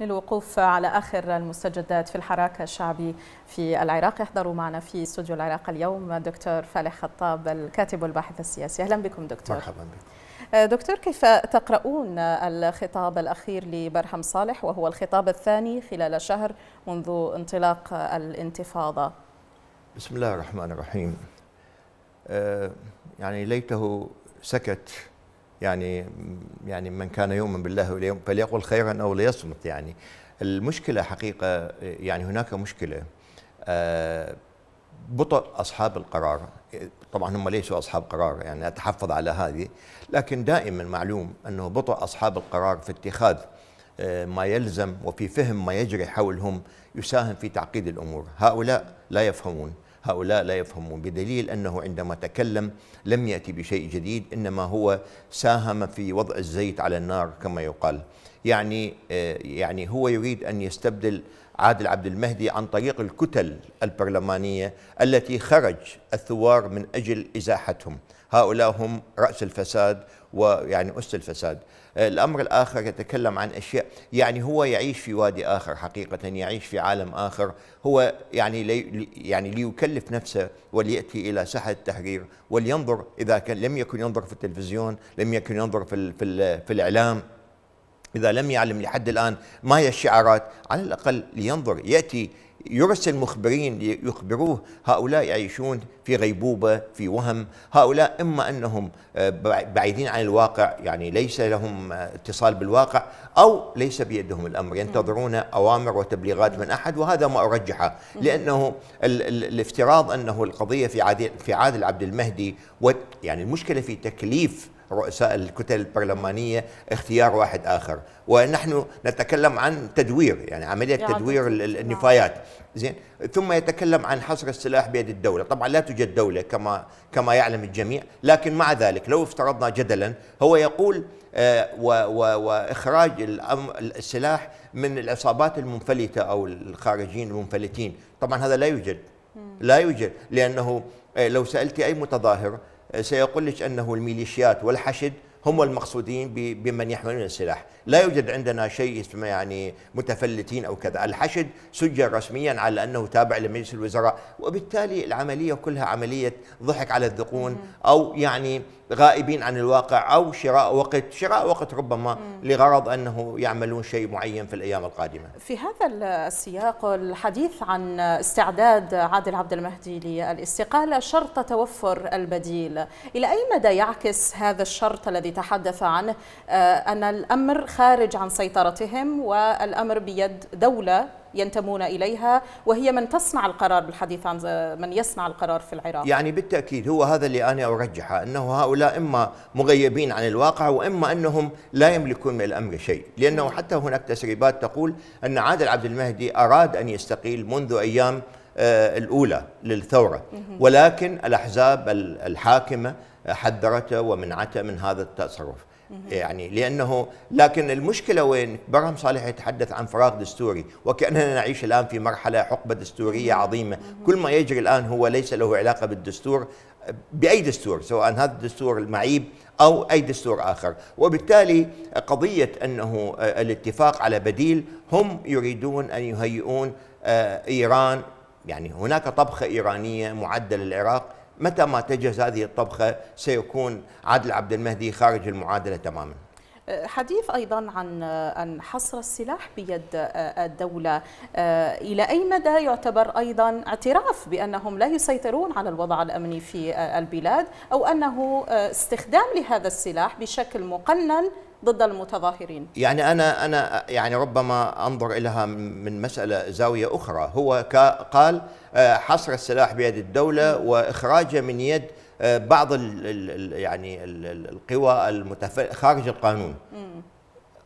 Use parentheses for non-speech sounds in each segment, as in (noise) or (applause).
للوقوف على آخر المستجدات في الحراك الشعبي في العراق احضروا معنا في استوديو العراق اليوم دكتور فالح خطاب الكاتب والباحث السياسي أهلا بكم دكتور مرحبا بك آه، دكتور كيف تقرؤون الخطاب الأخير لبرهم صالح وهو الخطاب الثاني خلال شهر منذ انطلاق الانتفاضة بسم الله الرحمن الرحيم آه، يعني ليته سكت يعني يعني من كان يؤمن بالله فليقل خيرا او ليصمت يعني المشكله حقيقه يعني هناك مشكله آه، بطء اصحاب القرار طبعا هم ليسوا اصحاب قرار يعني اتحفظ على هذه لكن دائما معلوم انه بطء اصحاب القرار في اتخاذ آه، ما يلزم وفي فهم ما يجري حولهم يساهم في تعقيد الامور هؤلاء لا يفهمون هؤلاء لا يفهمون بدليل أنه عندما تكلم لم يأتي بشيء جديد إنما هو ساهم في وضع الزيت على النار كما يقال يعني آه، يعني هو يريد أن يستبدل عادل عبد المهدي عن طريق الكتل البرلمانية التي خرج الثوار من أجل إزاحتهم هؤلاء هم رأس الفساد ويعني أس الفساد آه، الأمر الآخر يتكلم عن أشياء يعني هو يعيش في وادي آخر حقيقة يعيش في عالم آخر هو يعني لي يعني ليكلف نفسه وليأتي إلى ساحة التحرير ولينظر إذا كان لم يكن ينظر في التلفزيون لم يكن ينظر في, في, في الإعلام إذا لم يعلم لحد الآن ما هي الشعارات على الأقل لينظر يأتي يرسل مخبرين يخبروه هؤلاء يعيشون في غيبوبة في وهم هؤلاء إما أنهم آه، بعيدين عن الواقع يعني ليس لهم آه، اتصال بالواقع أو ليس بيدهم الأمر ينتظرون أوامر وتبليغات من أحد وهذا ما أرجحه لأنه ال ال الافتراض أنه القضية في عادل, في عادل عبد المهدي يعني المشكلة في تكليف رؤساء الكتل البرلمانية اختيار واحد آخر ونحن نتكلم عن تدوير يعني عملية تدوير نعم. النفايات زين ثم يتكلم عن حصر السلاح بيد الدولة طبعا لا توجد دولة كما كما يعلم الجميع لكن مع ذلك لو افترضنا جدلا هو يقول آه، واخراج السلاح من العصابات المنفلته او الخارجين المنفلتين طبعا هذا لا يوجد لا يوجد لانه آه، لو سالت اي متظاهر سيقول لك أنه الميليشيات والحشد هم المقصودين بمن يحملون السلاح لا يوجد عندنا شيء اسمه يعني متفلتين أو كذا الحشد سجل رسميا على أنه تابع لمجلس الوزراء وبالتالي العملية كلها عملية ضحك على الذقون أو يعني غائبين عن الواقع او شراء وقت، شراء وقت ربما لغرض انه يعملون شيء معين في الايام القادمه. في هذا السياق الحديث عن استعداد عادل عبد المهدي للاستقاله شرط توفر البديل، الى اي مدى يعكس هذا الشرط الذي تحدث عنه آه، ان الامر خارج عن سيطرتهم والامر بيد دوله ينتمون إليها وهي من تصنع القرار بالحديث عن من يصنع القرار في العراق يعني بالتأكيد هو هذا اللي أنا أرجحه أنه هؤلاء إما مغيبين عن الواقع وإما أنهم لا يملكون من الأمر شيء لأنه حتى هناك تسريبات تقول أن عادل عبد المهدي أراد أن يستقيل منذ أيام آه، الأولى للثورة ولكن الأحزاب الحاكمة حذرته ومنعته من هذا التصرف يعني لانه لكن المشكله وين برهم صالح يتحدث عن فراغ دستوري وكاننا نعيش الان في مرحله حقبه دستوريه عظيمه كل ما يجري الان هو ليس له علاقه بالدستور باي دستور سواء هذا الدستور المعيب او اي دستور اخر وبالتالي قضيه انه آه، الاتفاق على بديل هم يريدون ان يهيئون آه، ايران يعني هناك طبخه ايرانيه معدل العراق متى ما تجهز هذه الطبخة سيكون عادل عبد المهدي خارج المعادلة تماماً حديث أيضا عن أن حصر السلاح بيد آه، الدولة آه، إلى أي مدى يعتبر أيضا اعتراف بأنهم لا يسيطرون على الوضع الأمني في آه، البلاد أو أنه استخدام لهذا السلاح بشكل مقنن ضد المتظاهرين يعني أنا, أنا يعني ربما أنظر إليها من مسألة زاوية أخرى هو قال حصر السلاح بيد الدولة وإخراجه من يد آه، بعض ال ال يعني الـ القوى المتف... خارج القانون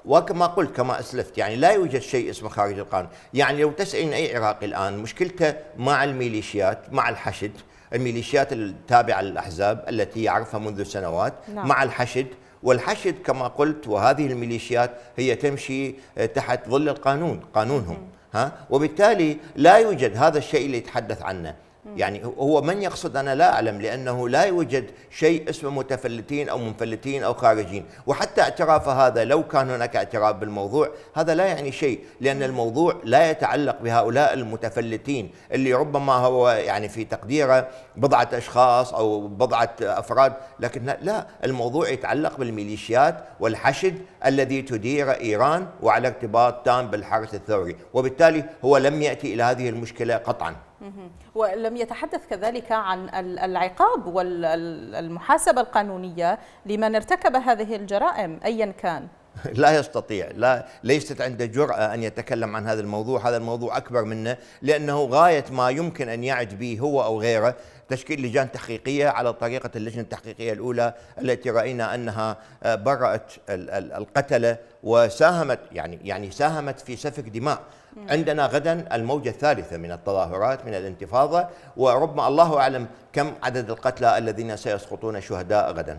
وكما قلت كما اسلفت يعني لا يوجد شيء اسمه خارج القانون، يعني لو تسالين اي عراقي الان مشكلته مع الميليشيات، مع الحشد، الميليشيات التابعه للاحزاب التي يعرفها منذ سنوات، نعم. مع الحشد، والحشد كما قلت وهذه الميليشيات هي تمشي آه، تحت ظل القانون، قانونهم، ها؟ وبالتالي لا يوجد هذا الشيء اللي يتحدث عنه. يعني هو من يقصد أنا لا أعلم لأنه لا يوجد شيء اسمه متفلتين أو منفلتين أو خارجين وحتى اعتراف هذا لو كان هناك اعتراف بالموضوع هذا لا يعني شيء لأن الموضوع لا يتعلق بهؤلاء المتفلتين اللي ربما هو يعني في تقديره بضعة أشخاص أو بضعة أفراد لكن لا الموضوع يتعلق بالميليشيات والحشد الذي تدير إيران وعلى ارتباط تام بالحرس الثوري وبالتالي هو لم يأتي إلى هذه المشكلة قطعاً ولم يتحدث كذلك عن العقاب والمحاسبة القانونية لمن ارتكب هذه الجرائم أيا كان (laughs) لا يستطيع لا ليست عنده جرأة أن يتكلم عن هذا الموضوع هذا الموضوع أكبر منه لأنه غاية ما يمكن أن يعد به هو أو غيره تشكيل لجان تحقيقية على طريقة اللجنة التحقيقية الأولى التي رأينا أنها آه، برأت القتلة وساهمت يعني يعني ساهمت في سفك دماء عندنا غدا الموجة الثالثة من التظاهرات من الانتفاضة وربما الله أعلم كم عدد القتلى الذين سيسقطون شهداء غدا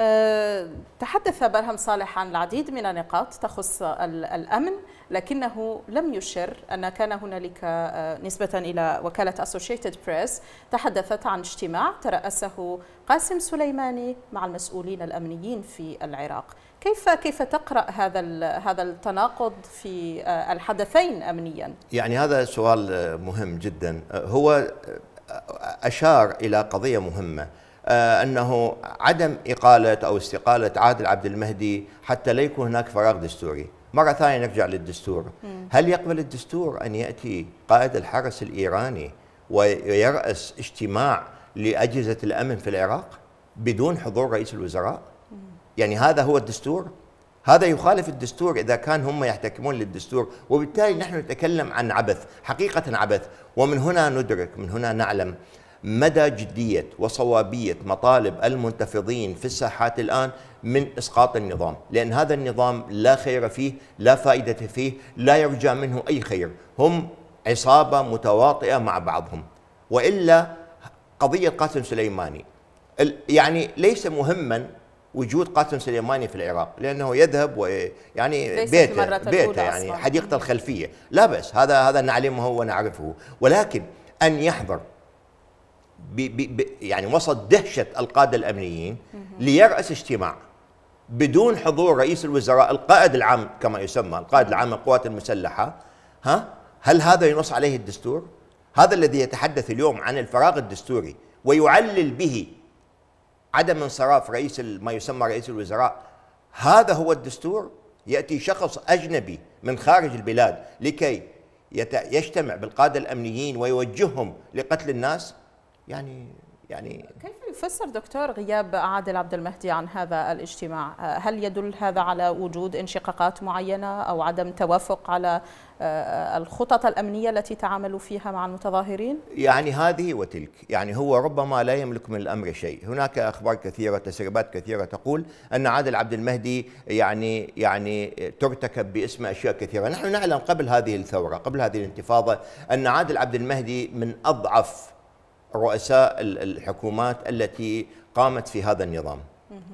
أه، تحدث برهم صالح عن العديد من النقاط تخص الأمن لكنه لم يشر أن كان هنالك أه، نسبة إلى وكالة أسوشيتد بريس تحدثت عن اجتماع ترأسه قاسم سليماني مع المسؤولين الأمنيين في العراق كيف كيف تقرا هذا هذا التناقض في آه، الحدثين امنيا؟ يعني هذا سؤال آه، مهم جدا آه، هو اشار الى قضيه مهمه انه عدم اقاله او استقاله عادل عبد المهدي حتى لا يكون هناك فراغ دستوري، مره ثانيه نرجع للدستور، هل يقبل الدستور ان ياتي قائد الحرس الايراني ويراس اجتماع لاجهزه الامن في العراق بدون حضور رئيس الوزراء؟ يعني هذا هو الدستور هذا يخالف الدستور إذا كان هم يحتكمون للدستور وبالتالي نحن نتكلم عن عبث حقيقة عبث ومن هنا ندرك من هنا نعلم مدى جدية وصوابية مطالب المنتفضين في الساحات الآن من إسقاط النظام لأن هذا النظام لا خير فيه لا فائدة فيه لا يرجى منه أي خير هم عصابة متواطئة مع بعضهم وإلا قضية قاسم سليماني يعني ليس مهما وجود قاسم سليماني في العراق لانه يذهب ويعني بيته بيته يعني حديقه الخلفيه لا بس هذا هذا نعلمه ونعرفه ولكن ان يحضر بي بي يعني وسط دهشه القاده الامنيين ليراس اجتماع بدون حضور رئيس الوزراء القائد العام كما يسمى القائد العام للقوات المسلحه ها هل هذا ينص عليه الدستور؟ هذا الذي يتحدث اليوم عن الفراغ الدستوري ويعلل به عدم انصراف رئيس ما يسمى رئيس الوزراء هذا هو الدستور ياتي شخص اجنبي من خارج البلاد لكي يجتمع بالقاده الامنيين ويوجههم لقتل الناس يعني يعني كيف يفسر دكتور غياب عادل عبد المهدي عن هذا الاجتماع آه، هل يدل هذا على وجود انشقاقات معينة أو عدم توافق على آه، الخطط الأمنية التي تعاملوا فيها مع المتظاهرين؟ يعني هذه وتلك يعني هو ربما لا يملك من الأمر شيء هناك أخبار كثيرة تسريبات كثيرة تقول أن عادل عبد المهدي يعني يعني ترتكب باسم أشياء كثيرة نحن نعلم قبل هذه الثورة قبل هذه الانتفاضة أن عادل عبد المهدي من أضعف رؤساء الحكومات التي قامت في هذا النظام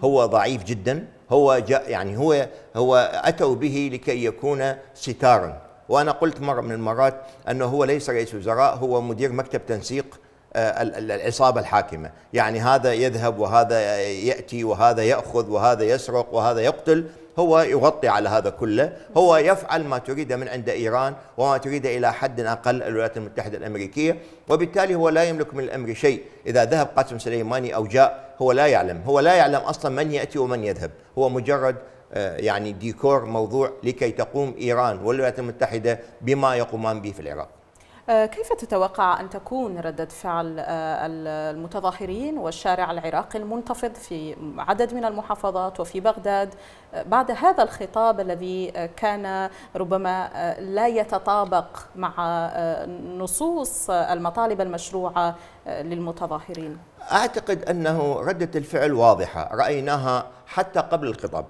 هو ضعيف جدا هو جاء يعني هو هو اتوا به لكي يكون ستارا وانا قلت مره من المرات انه هو ليس رئيس وزراء هو مدير مكتب تنسيق آه، العصابة الحاكمة يعني هذا يذهب وهذا يأتي وهذا يأخذ وهذا يسرق وهذا يقتل هو يغطي على هذا كله هو يفعل ما تريد من عند إيران وما تريد إلى حد أقل الولايات المتحدة الأمريكية وبالتالي هو لا يملك من الأمر شيء إذا ذهب قاسم سليماني أو جاء هو لا يعلم هو لا يعلم أصلا من يأتي ومن يذهب هو مجرد آه، يعني ديكور موضوع لكي تقوم إيران والولايات المتحدة بما يقومان به في العراق آه، كيف تتوقع أن تكون ردة فعل آه، المتظاهرين والشارع العراقي المنتفض في عدد من المحافظات وفي بغداد آه، بعد هذا الخطاب الذي كان ربما لا يتطابق مع نصوص المطالب المشروعة للمتظاهرين أعتقد أنه ردة الفعل واضحة رأيناها حتى قبل الخطاب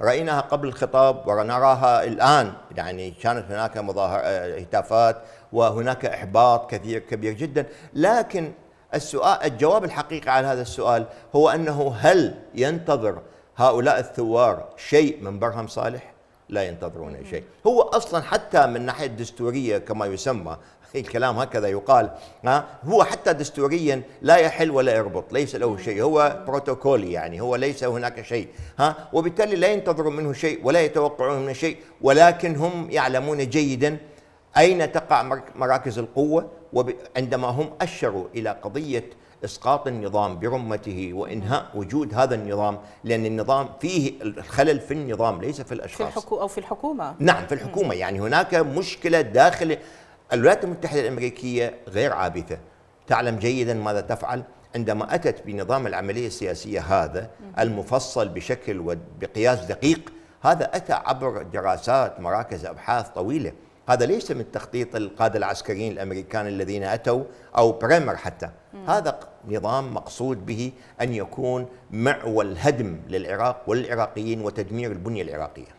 رأيناها قبل الخطاب ونراها الآن يعني كانت هناك مظاهر آه، هتافات وهناك إحباط كثير كبير جدا لكن السؤال الجواب الحقيقي على هذا السؤال هو أنه هل ينتظر هؤلاء الثوار شيء من برهم صالح؟ لا ينتظرون شيء هو أصلا حتى من ناحية الدستورية كما يسمى الكلام هكذا يقال ها هو حتى دستوريا لا يحل ولا يربط ليس له شيء هو بروتوكولي يعني هو ليس هناك شيء ها وبالتالي لا ينتظرون منه شيء ولا يتوقعون منه شيء ولكن هم يعلمون جيدا أين تقع مراكز القوة وعندما هم أشروا إلى قضية اسقاط النظام برمته وانهاء وجود هذا النظام لان النظام فيه الخلل في النظام ليس في الاشخاص في الحكو او في الحكومه نعم في الحكومه يعني هناك مشكله داخل الولايات المتحدة الأمريكية غير عابثة تعلم جيدا ماذا تفعل عندما أتت بنظام العملية السياسية هذا المفصل بشكل وبقياس دقيق هذا أتى عبر دراسات مراكز أبحاث طويلة هذا ليس من تخطيط القادة العسكريين الأمريكان الذين أتوا أو بريمر حتى هذا نظام مقصود به أن يكون معول هدم للعراق والعراقيين وتدمير البنية العراقية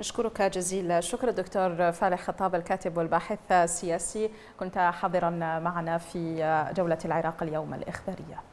نشكرك جزيل الشكر دكتور فالح خطاب الكاتب والباحث السياسي كنت حاضرا معنا في جولة العراق اليوم الإخبارية